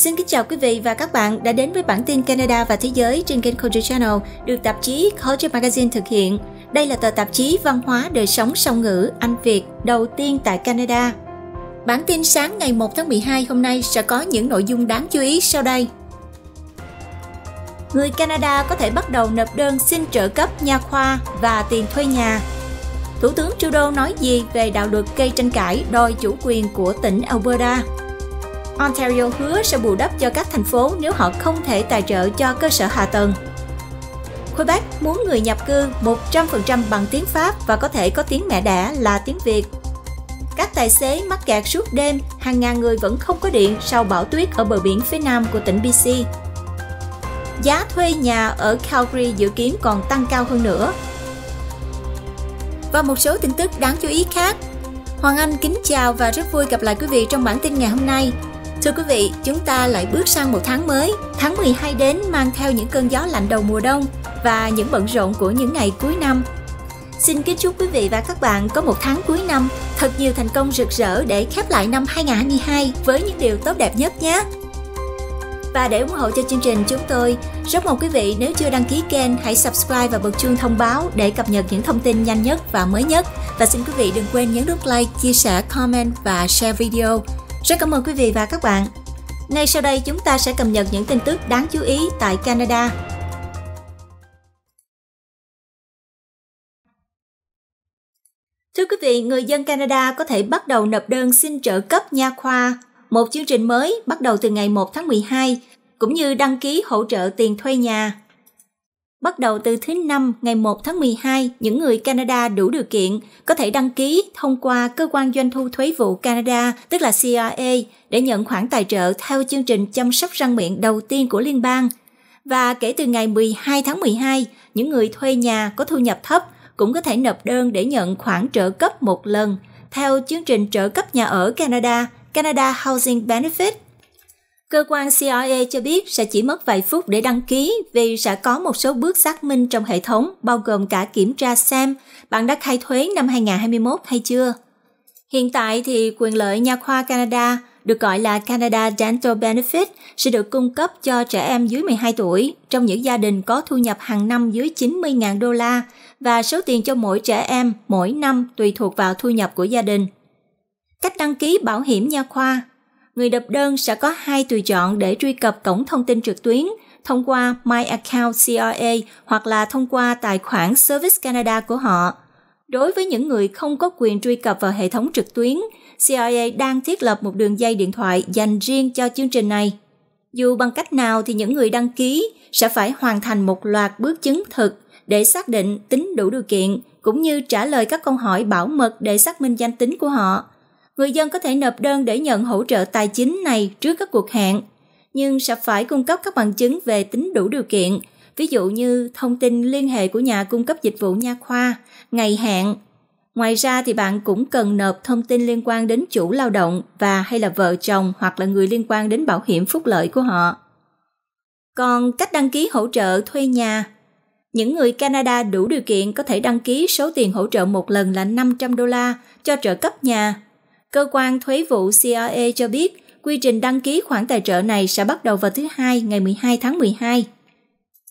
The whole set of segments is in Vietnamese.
Xin kính chào quý vị và các bạn đã đến với bản tin Canada và Thế giới trên kênh Culture Channel được tạp chí Culture Magazine thực hiện. Đây là tờ tạp chí văn hóa đời sống song ngữ Anh Việt đầu tiên tại Canada. Bản tin sáng ngày 1 tháng 12 hôm nay sẽ có những nội dung đáng chú ý sau đây. Người Canada có thể bắt đầu nộp đơn xin trợ cấp nha khoa và tiền thuê nhà. Thủ tướng Trudeau nói gì về đạo luật gây tranh cãi đòi chủ quyền của tỉnh Alberta? Ontario hứa sẽ bù đắp cho các thành phố nếu họ không thể tài trợ cho cơ sở hạ tầng. Quebec muốn người nhập cư 100% bằng tiếng Pháp và có thể có tiếng mẹ đẻ là tiếng Việt. Các tài xế mắc kẹt suốt đêm, hàng ngàn người vẫn không có điện sau bão tuyết ở bờ biển phía nam của tỉnh BC. Giá thuê nhà ở Calgary dự kiến còn tăng cao hơn nữa. Và một số tin tức đáng chú ý khác. Hoàng Anh kính chào và rất vui gặp lại quý vị trong bản tin ngày hôm nay. Thưa quý vị, chúng ta lại bước sang một tháng mới. Tháng 12 đến mang theo những cơn gió lạnh đầu mùa đông và những bận rộn của những ngày cuối năm. Xin kính chúc quý vị và các bạn có một tháng cuối năm thật nhiều thành công rực rỡ để khép lại năm 2022 với những điều tốt đẹp nhất nhé. Và để ủng hộ cho chương trình chúng tôi, rất mong quý vị nếu chưa đăng ký kênh hãy subscribe và bật chuông thông báo để cập nhật những thông tin nhanh nhất và mới nhất. Và xin quý vị đừng quên nhấn nút like, chia sẻ, comment và share video. Rất cảm ơn quý vị và các bạn. Ngay sau đây chúng ta sẽ cập nhật những tin tức đáng chú ý tại Canada. Thưa quý vị, người dân Canada có thể bắt đầu nộp đơn xin trợ cấp nha khoa, một chương trình mới bắt đầu từ ngày 1 tháng 12, cũng như đăng ký hỗ trợ tiền thuê nhà. Bắt đầu từ thứ năm ngày 1 tháng 12, những người Canada đủ điều kiện có thể đăng ký thông qua cơ quan doanh thu thuế vụ Canada, tức là CRA, để nhận khoản tài trợ theo chương trình chăm sóc răng miệng đầu tiên của liên bang. Và kể từ ngày 12 tháng 12, những người thuê nhà có thu nhập thấp cũng có thể nộp đơn để nhận khoản trợ cấp một lần theo chương trình trợ cấp nhà ở Canada, Canada Housing Benefit Cơ quan CIA cho biết sẽ chỉ mất vài phút để đăng ký vì sẽ có một số bước xác minh trong hệ thống bao gồm cả kiểm tra xem bạn đã khai thuế năm 2021 hay chưa. Hiện tại thì quyền lợi nha khoa Canada được gọi là Canada Dental Benefit sẽ được cung cấp cho trẻ em dưới 12 tuổi trong những gia đình có thu nhập hàng năm dưới 90.000 đô la và số tiền cho mỗi trẻ em mỗi năm tùy thuộc vào thu nhập của gia đình. Cách đăng ký bảo hiểm nha khoa người nộp đơn sẽ có hai tùy chọn để truy cập cổng thông tin trực tuyến thông qua My Account CRA hoặc là thông qua tài khoản Service Canada của họ. Đối với những người không có quyền truy cập vào hệ thống trực tuyến, CIA đang thiết lập một đường dây điện thoại dành riêng cho chương trình này. Dù bằng cách nào thì những người đăng ký sẽ phải hoàn thành một loạt bước chứng thực để xác định tính đủ điều kiện cũng như trả lời các câu hỏi bảo mật để xác minh danh tính của họ người dân có thể nộp đơn để nhận hỗ trợ tài chính này trước các cuộc hẹn, nhưng sẽ phải cung cấp các bằng chứng về tính đủ điều kiện, ví dụ như thông tin liên hệ của nhà cung cấp dịch vụ nha khoa, ngày hẹn. Ngoài ra thì bạn cũng cần nộp thông tin liên quan đến chủ lao động và hay là vợ chồng hoặc là người liên quan đến bảo hiểm phúc lợi của họ. Còn cách đăng ký hỗ trợ thuê nhà những người Canada đủ điều kiện có thể đăng ký số tiền hỗ trợ một lần là 500 đô la cho trợ cấp nhà Cơ quan thuế vụ CRA cho biết quy trình đăng ký khoản tài trợ này sẽ bắt đầu vào thứ Hai ngày 12 tháng 12.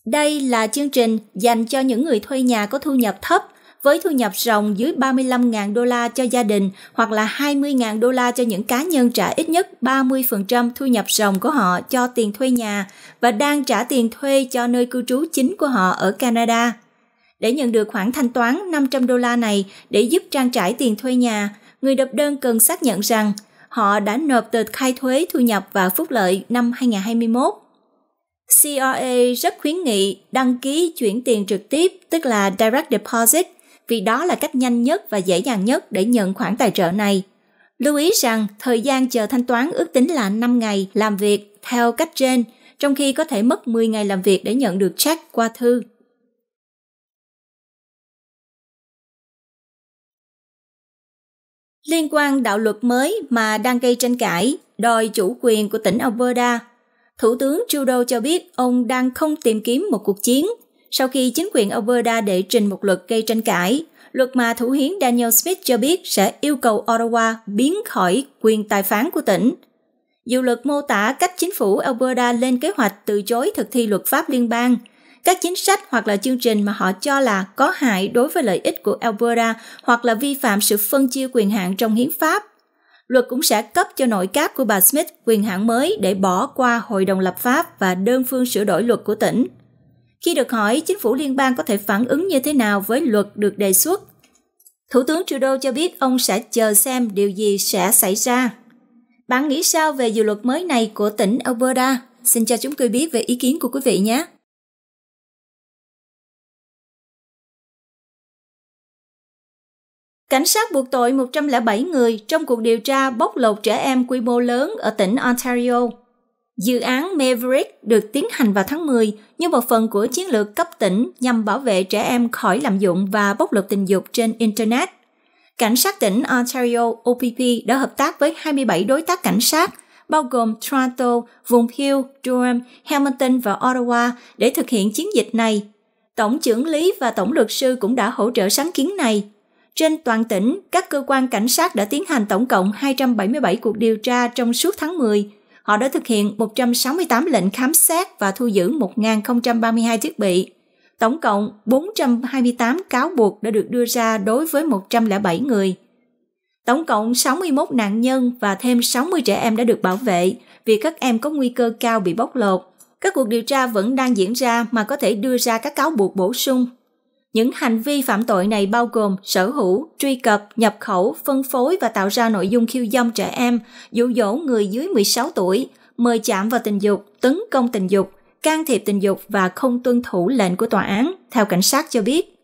Đây là chương trình dành cho những người thuê nhà có thu nhập thấp, với thu nhập ròng dưới 35.000 đô la cho gia đình hoặc là 20.000 đô la cho những cá nhân trả ít nhất 30% thu nhập ròng của họ cho tiền thuê nhà và đang trả tiền thuê cho nơi cư trú chính của họ ở Canada. Để nhận được khoản thanh toán 500 đô la này để giúp trang trải tiền thuê nhà, người nộp đơn cần xác nhận rằng họ đã nộp tờ khai thuế thu nhập và phúc lợi năm 2021. CRA rất khuyến nghị đăng ký chuyển tiền trực tiếp, tức là direct deposit, vì đó là cách nhanh nhất và dễ dàng nhất để nhận khoản tài trợ này. Lưu ý rằng thời gian chờ thanh toán ước tính là 5 ngày làm việc theo cách trên, trong khi có thể mất 10 ngày làm việc để nhận được check qua thư. liên quan đạo luật mới mà đang gây tranh cãi đòi chủ quyền của tỉnh Alberta. Thủ tướng Trudeau cho biết ông đang không tìm kiếm một cuộc chiến sau khi chính quyền Alberta đệ trình một luật gây tranh cãi, luật mà thủ hiến Daniel Smith cho biết sẽ yêu cầu Ottawa biến khỏi quyền tài phán của tỉnh. Dự luật mô tả cách chính phủ Alberta lên kế hoạch từ chối thực thi luật pháp liên bang – các chính sách hoặc là chương trình mà họ cho là có hại đối với lợi ích của Alberta hoặc là vi phạm sự phân chia quyền hạn trong hiến pháp. Luật cũng sẽ cấp cho nội các của bà Smith quyền hạn mới để bỏ qua hội đồng lập pháp và đơn phương sửa đổi luật của tỉnh. Khi được hỏi chính phủ liên bang có thể phản ứng như thế nào với luật được đề xuất, Thủ tướng Trudeau cho biết ông sẽ chờ xem điều gì sẽ xảy ra. Bạn nghĩ sao về dự luật mới này của tỉnh Alberta? Xin cho chúng tôi biết về ý kiến của quý vị nhé. Cảnh sát buộc tội 107 người trong cuộc điều tra bóc lột trẻ em quy mô lớn ở tỉnh Ontario. Dự án Maverick được tiến hành vào tháng 10 như một phần của chiến lược cấp tỉnh nhằm bảo vệ trẻ em khỏi lạm dụng và bóc lột tình dục trên Internet. Cảnh sát tỉnh Ontario OPP đã hợp tác với 27 đối tác cảnh sát, bao gồm Toronto, vùng Peel, Durham, Hamilton và Ottawa để thực hiện chiến dịch này. Tổng trưởng lý và tổng luật sư cũng đã hỗ trợ sáng kiến này – trên toàn tỉnh, các cơ quan cảnh sát đã tiến hành tổng cộng 277 cuộc điều tra trong suốt tháng 10. Họ đã thực hiện 168 lệnh khám xét và thu giữ 1.032 thiết bị. Tổng cộng 428 cáo buộc đã được đưa ra đối với 107 người. Tổng cộng 61 nạn nhân và thêm 60 trẻ em đã được bảo vệ vì các em có nguy cơ cao bị bóc lột. Các cuộc điều tra vẫn đang diễn ra mà có thể đưa ra các cáo buộc bổ sung những hành vi phạm tội này bao gồm sở hữu, truy cập, nhập khẩu, phân phối và tạo ra nội dung khiêu dâm trẻ em, dụ dỗ người dưới 16 tuổi, mời chạm vào tình dục, tấn công tình dục, can thiệp tình dục và không tuân thủ lệnh của tòa án, theo cảnh sát cho biết.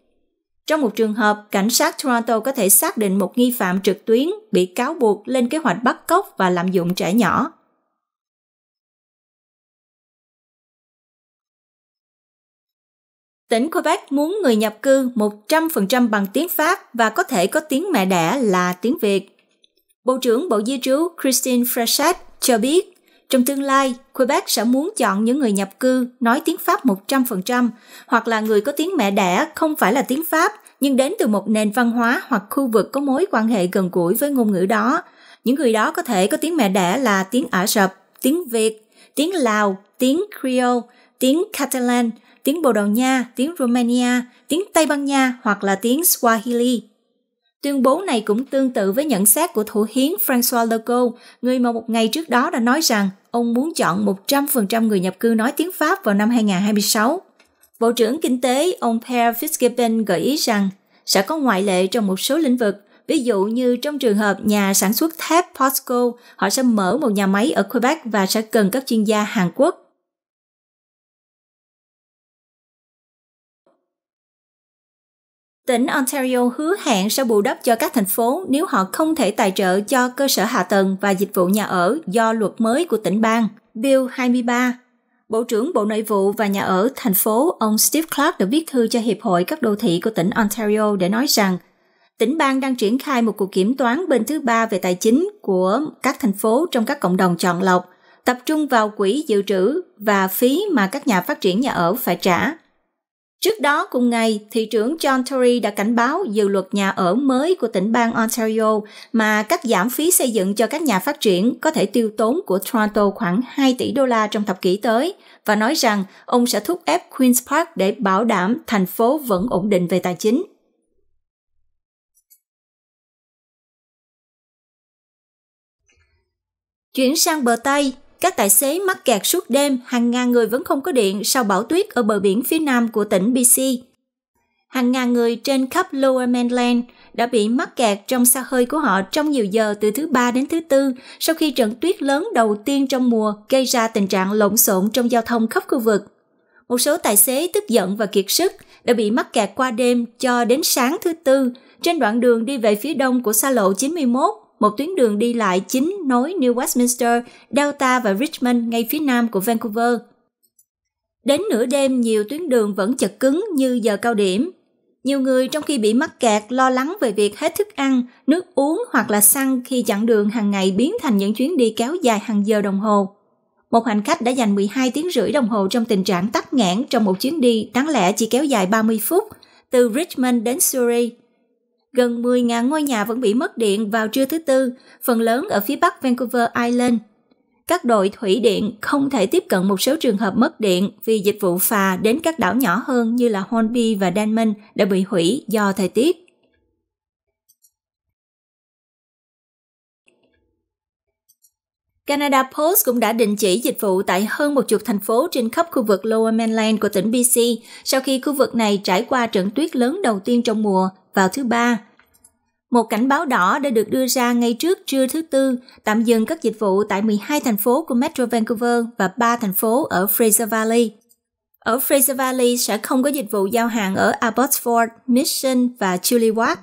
Trong một trường hợp, cảnh sát Toronto có thể xác định một nghi phạm trực tuyến bị cáo buộc lên kế hoạch bắt cóc và lạm dụng trẻ nhỏ. Tỉnh Quebec muốn người nhập cư 100% bằng tiếng Pháp và có thể có tiếng mẹ đẻ là tiếng Việt. Bộ trưởng Bộ Di trú Christine Frechette cho biết, trong tương lai, Quebec sẽ muốn chọn những người nhập cư nói tiếng Pháp 100% hoặc là người có tiếng mẹ đẻ không phải là tiếng Pháp nhưng đến từ một nền văn hóa hoặc khu vực có mối quan hệ gần gũi với ngôn ngữ đó. Những người đó có thể có tiếng mẹ đẻ là tiếng Ả Rập, tiếng Việt, tiếng Lào, tiếng Creole, tiếng Catalan – tiếng Bồ Đào Nha, tiếng Romania, tiếng Tây Ban Nha hoặc là tiếng Swahili. Tuyên bố này cũng tương tự với nhận xét của thủ hiến François Legault, người mà một ngày trước đó đã nói rằng ông muốn chọn 100% người nhập cư nói tiếng Pháp vào năm 2026. Bộ trưởng Kinh tế ông pierre Fitzgibbon gợi ý rằng sẽ có ngoại lệ trong một số lĩnh vực, ví dụ như trong trường hợp nhà sản xuất thép POSCO, họ sẽ mở một nhà máy ở Quebec và sẽ cần các chuyên gia Hàn Quốc. Tỉnh Ontario hứa hẹn sẽ bù đắp cho các thành phố nếu họ không thể tài trợ cho cơ sở hạ tầng và dịch vụ nhà ở do luật mới của tỉnh bang, Bill 23. Bộ trưởng Bộ Nội vụ và Nhà ở thành phố ông Steve Clark đã viết thư cho Hiệp hội các đô thị của tỉnh Ontario để nói rằng tỉnh bang đang triển khai một cuộc kiểm toán bên thứ ba về tài chính của các thành phố trong các cộng đồng chọn lọc, tập trung vào quỹ dự trữ và phí mà các nhà phát triển nhà ở phải trả Trước đó cùng ngày, thị trưởng John Tory đã cảnh báo dự luật nhà ở mới của tỉnh bang Ontario mà cắt giảm phí xây dựng cho các nhà phát triển có thể tiêu tốn của Toronto khoảng 2 tỷ đô la trong thập kỷ tới và nói rằng ông sẽ thúc ép Queen's Park để bảo đảm thành phố vẫn ổn định về tài chính. Chuyển sang bờ Tây, các tài xế mắc kẹt suốt đêm, hàng ngàn người vẫn không có điện sau bão tuyết ở bờ biển phía nam của tỉnh BC. Hàng ngàn người trên khắp Lower Mainland đã bị mắc kẹt trong xa hơi của họ trong nhiều giờ từ thứ ba đến thứ tư sau khi trận tuyết lớn đầu tiên trong mùa gây ra tình trạng lộn xộn trong giao thông khắp khu vực. Một số tài xế tức giận và kiệt sức đã bị mắc kẹt qua đêm cho đến sáng thứ tư trên đoạn đường đi về phía đông của xa lộ 91 một tuyến đường đi lại chính nối New Westminster, Delta và Richmond ngay phía nam của Vancouver. Đến nửa đêm, nhiều tuyến đường vẫn chật cứng như giờ cao điểm. Nhiều người trong khi bị mắc kẹt lo lắng về việc hết thức ăn, nước uống hoặc là xăng khi chặng đường hàng ngày biến thành những chuyến đi kéo dài hàng giờ đồng hồ. Một hành khách đã dành 12 tiếng rưỡi đồng hồ trong tình trạng tắc nghẽn trong một chuyến đi đáng lẽ chỉ kéo dài 30 phút từ Richmond đến Surrey gần 10.000 ngôi nhà vẫn bị mất điện vào trưa thứ Tư, phần lớn ở phía bắc Vancouver Island. Các đội thủy điện không thể tiếp cận một số trường hợp mất điện vì dịch vụ phà đến các đảo nhỏ hơn như là Hornby và Danman đã bị hủy do thời tiết. Canada Post cũng đã đình chỉ dịch vụ tại hơn một chục thành phố trên khắp khu vực Lower Mainland của tỉnh BC sau khi khu vực này trải qua trận tuyết lớn đầu tiên trong mùa vào thứ ba. Một cảnh báo đỏ đã được đưa ra ngay trước trưa thứ tư, tạm dừng các dịch vụ tại 12 thành phố của Metro Vancouver và 3 thành phố ở Fraser Valley. Ở Fraser Valley sẽ không có dịch vụ giao hàng ở Abbotsford, Mission và Chilliwack.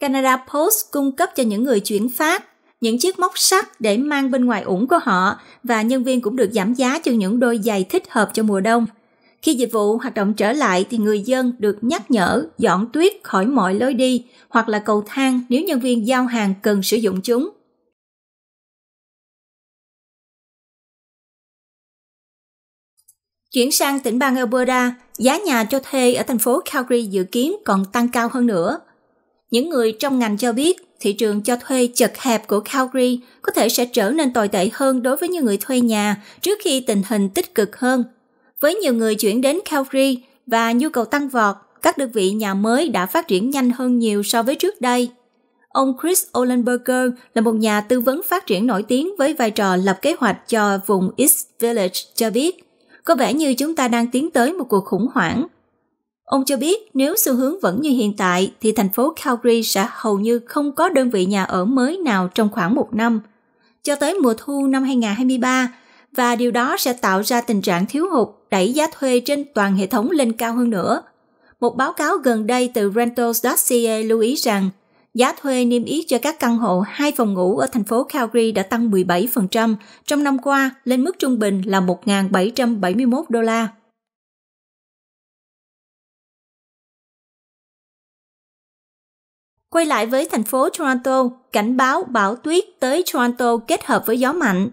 Canada Post cung cấp cho những người chuyển phát những chiếc móc sắt để mang bên ngoài ủng của họ và nhân viên cũng được giảm giá cho những đôi giày thích hợp cho mùa đông – khi dịch vụ hoạt động trở lại thì người dân được nhắc nhở dọn tuyết khỏi mọi lối đi hoặc là cầu thang nếu nhân viên giao hàng cần sử dụng chúng. Chuyển sang tỉnh bang Alberta, giá nhà cho thuê ở thành phố Calgary dự kiến còn tăng cao hơn nữa. Những người trong ngành cho biết thị trường cho thuê chật hẹp của Calgary có thể sẽ trở nên tồi tệ hơn đối với những người thuê nhà trước khi tình hình tích cực hơn – với nhiều người chuyển đến Calgary và nhu cầu tăng vọt, các đơn vị nhà mới đã phát triển nhanh hơn nhiều so với trước đây. Ông Chris Olenberger là một nhà tư vấn phát triển nổi tiếng với vai trò lập kế hoạch cho vùng East Village cho biết, có vẻ như chúng ta đang tiến tới một cuộc khủng hoảng. Ông cho biết nếu xu hướng vẫn như hiện tại thì thành phố Calgary sẽ hầu như không có đơn vị nhà ở mới nào trong khoảng một năm, cho tới mùa thu năm 2023, và điều đó sẽ tạo ra tình trạng thiếu hụt đẩy giá thuê trên toàn hệ thống lên cao hơn nữa. Một báo cáo gần đây từ rentals.ca lưu ý rằng giá thuê niêm yết cho các căn hộ hai phòng ngủ ở thành phố Calgary đã tăng 17% trong năm qua lên mức trung bình là 1.771 đô la. Quay lại với thành phố Toronto, cảnh báo bão tuyết tới Toronto kết hợp với gió mạnh.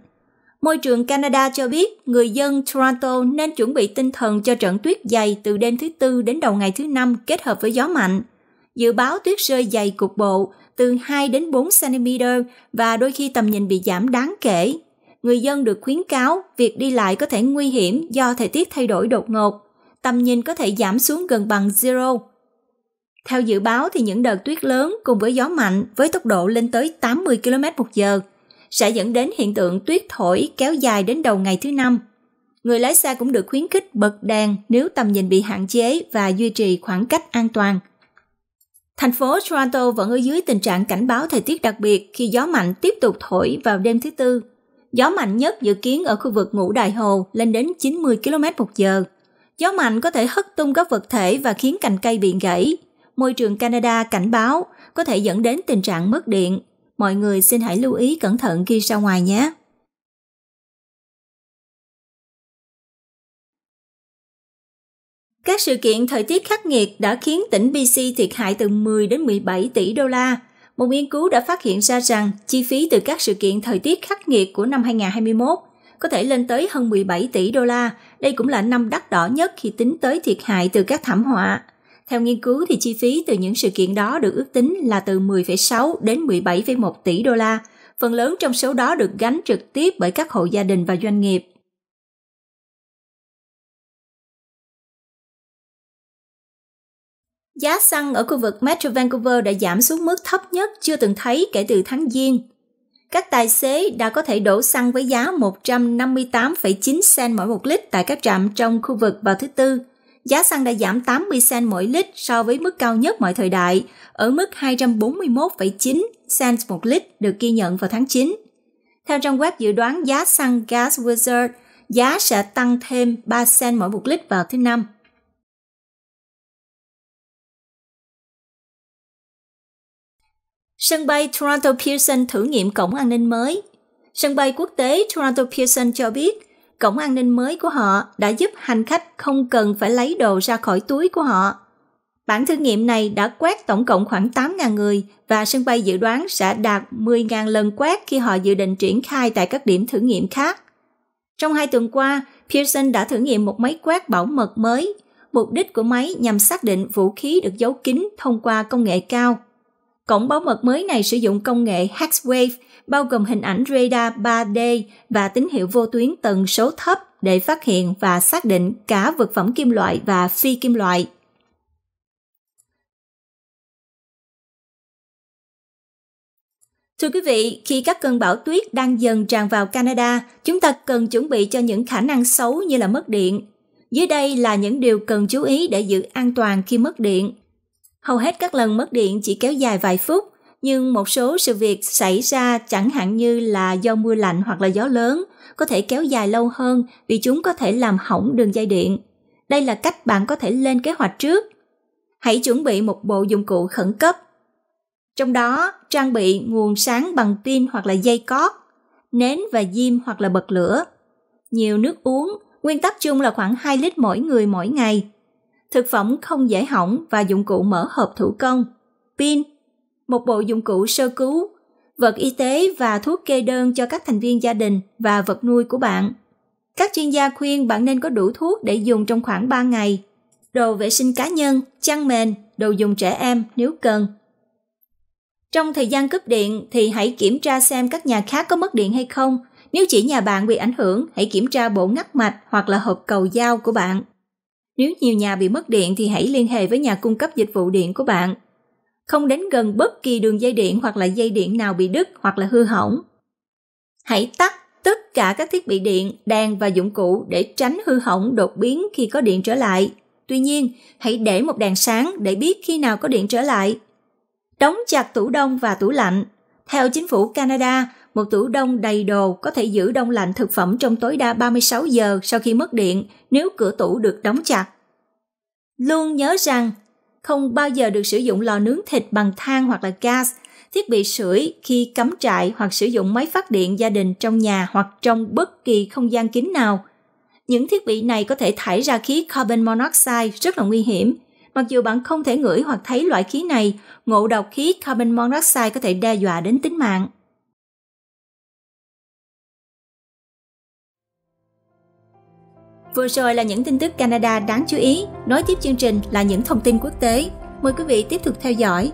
Môi trường Canada cho biết người dân Toronto nên chuẩn bị tinh thần cho trận tuyết dày từ đêm thứ Tư đến đầu ngày thứ Năm kết hợp với gió mạnh. Dự báo tuyết rơi dày cục bộ từ 2 đến 4 cm và đôi khi tầm nhìn bị giảm đáng kể. Người dân được khuyến cáo việc đi lại có thể nguy hiểm do thời tiết thay đổi đột ngột. Tầm nhìn có thể giảm xuống gần bằng zero. Theo dự báo thì những đợt tuyết lớn cùng với gió mạnh với tốc độ lên tới 80 km một giờ – sẽ dẫn đến hiện tượng tuyết thổi kéo dài đến đầu ngày thứ năm. Người lái xe cũng được khuyến khích bật đèn nếu tầm nhìn bị hạn chế và duy trì khoảng cách an toàn. Thành phố Toronto vẫn ở dưới tình trạng cảnh báo thời tiết đặc biệt khi gió mạnh tiếp tục thổi vào đêm thứ Tư. Gió mạnh nhất dự kiến ở khu vực ngũ Đại Hồ lên đến 90 km một giờ. Gió mạnh có thể hất tung các vật thể và khiến cành cây bị gãy. Môi trường Canada cảnh báo có thể dẫn đến tình trạng mất điện, mọi người xin hãy lưu ý cẩn thận khi ra ngoài nhé. Các sự kiện thời tiết khắc nghiệt đã khiến tỉnh BC thiệt hại từ 10 đến 17 tỷ đô la. Một nghiên cứu đã phát hiện ra rằng chi phí từ các sự kiện thời tiết khắc nghiệt của năm 2021 có thể lên tới hơn 17 tỷ đô la. Đây cũng là năm đắt đỏ nhất khi tính tới thiệt hại từ các thảm họa. Theo nghiên cứu thì chi phí từ những sự kiện đó được ước tính là từ 10,6 đến 17,1 tỷ đô la, phần lớn trong số đó được gánh trực tiếp bởi các hộ gia đình và doanh nghiệp. Giá xăng ở khu vực Metro Vancouver đã giảm xuống mức thấp nhất chưa từng thấy kể từ tháng Giêng. Các tài xế đã có thể đổ xăng với giá 158,9 cent mỗi một lít tại các trạm trong khu vực vào thứ Tư – giá xăng đã giảm 80 cent mỗi lít so với mức cao nhất mọi thời đại, ở mức 241,9 cent một lít được ghi nhận vào tháng 9. Theo trang web dự đoán giá xăng Gas Wizard, giá sẽ tăng thêm 3 cent mỗi một lít vào thứ Năm. Sân bay Toronto Pearson thử nghiệm cổng an ninh mới. Sân bay quốc tế Toronto Pearson cho biết cổng an ninh mới của họ đã giúp hành khách không cần phải lấy đồ ra khỏi túi của họ. Bản thử nghiệm này đã quét tổng cộng khoảng 8.000 người và sân bay dự đoán sẽ đạt 10.000 lần quét khi họ dự định triển khai tại các điểm thử nghiệm khác. Trong hai tuần qua, Pearson đã thử nghiệm một máy quét bảo mật mới. Mục đích của máy nhằm xác định vũ khí được giấu kín thông qua công nghệ cao Cổng bảo mật mới này sử dụng công nghệ HexWave, bao gồm hình ảnh radar 3D và tín hiệu vô tuyến tần số thấp để phát hiện và xác định cả vật phẩm kim loại và phi kim loại. Thưa quý vị, khi các cơn bão tuyết đang dần tràn vào Canada, chúng ta cần chuẩn bị cho những khả năng xấu như là mất điện. Dưới đây là những điều cần chú ý để giữ an toàn khi mất điện. Hầu hết các lần mất điện chỉ kéo dài vài phút, nhưng một số sự việc xảy ra chẳng hạn như là do mưa lạnh hoặc là gió lớn có thể kéo dài lâu hơn vì chúng có thể làm hỏng đường dây điện. Đây là cách bạn có thể lên kế hoạch trước. Hãy chuẩn bị một bộ dụng cụ khẩn cấp. Trong đó, trang bị nguồn sáng bằng pin hoặc là dây cót, nến và diêm hoặc là bật lửa. Nhiều nước uống, nguyên tắc chung là khoảng 2 lít mỗi người mỗi ngày thực phẩm không dễ hỏng và dụng cụ mở hộp thủ công, pin, một bộ dụng cụ sơ cứu, vật y tế và thuốc kê đơn cho các thành viên gia đình và vật nuôi của bạn. Các chuyên gia khuyên bạn nên có đủ thuốc để dùng trong khoảng 3 ngày. Đồ vệ sinh cá nhân, chăn mền, đồ dùng trẻ em nếu cần. Trong thời gian cúp điện thì hãy kiểm tra xem các nhà khác có mất điện hay không. Nếu chỉ nhà bạn bị ảnh hưởng, hãy kiểm tra bộ ngắt mạch hoặc là hộp cầu dao của bạn. Nếu nhiều nhà bị mất điện thì hãy liên hệ với nhà cung cấp dịch vụ điện của bạn. Không đến gần bất kỳ đường dây điện hoặc là dây điện nào bị đứt hoặc là hư hỏng. Hãy tắt tất cả các thiết bị điện, đèn và dụng cụ để tránh hư hỏng đột biến khi có điện trở lại. Tuy nhiên, hãy để một đèn sáng để biết khi nào có điện trở lại. Đóng chặt tủ đông và tủ lạnh. Theo chính phủ Canada, một tủ đông đầy đồ có thể giữ đông lạnh thực phẩm trong tối đa 36 giờ sau khi mất điện nếu cửa tủ được đóng chặt. Luôn nhớ rằng, không bao giờ được sử dụng lò nướng thịt bằng than hoặc là gas, thiết bị sưởi khi cắm trại hoặc sử dụng máy phát điện gia đình trong nhà hoặc trong bất kỳ không gian kín nào. Những thiết bị này có thể thải ra khí carbon monoxide rất là nguy hiểm. Mặc dù bạn không thể ngửi hoặc thấy loại khí này, ngộ độc khí carbon monoxide có thể đe dọa đến tính mạng. Vừa rồi là những tin tức Canada đáng chú ý, nối tiếp chương trình là những thông tin quốc tế. Mời quý vị tiếp tục theo dõi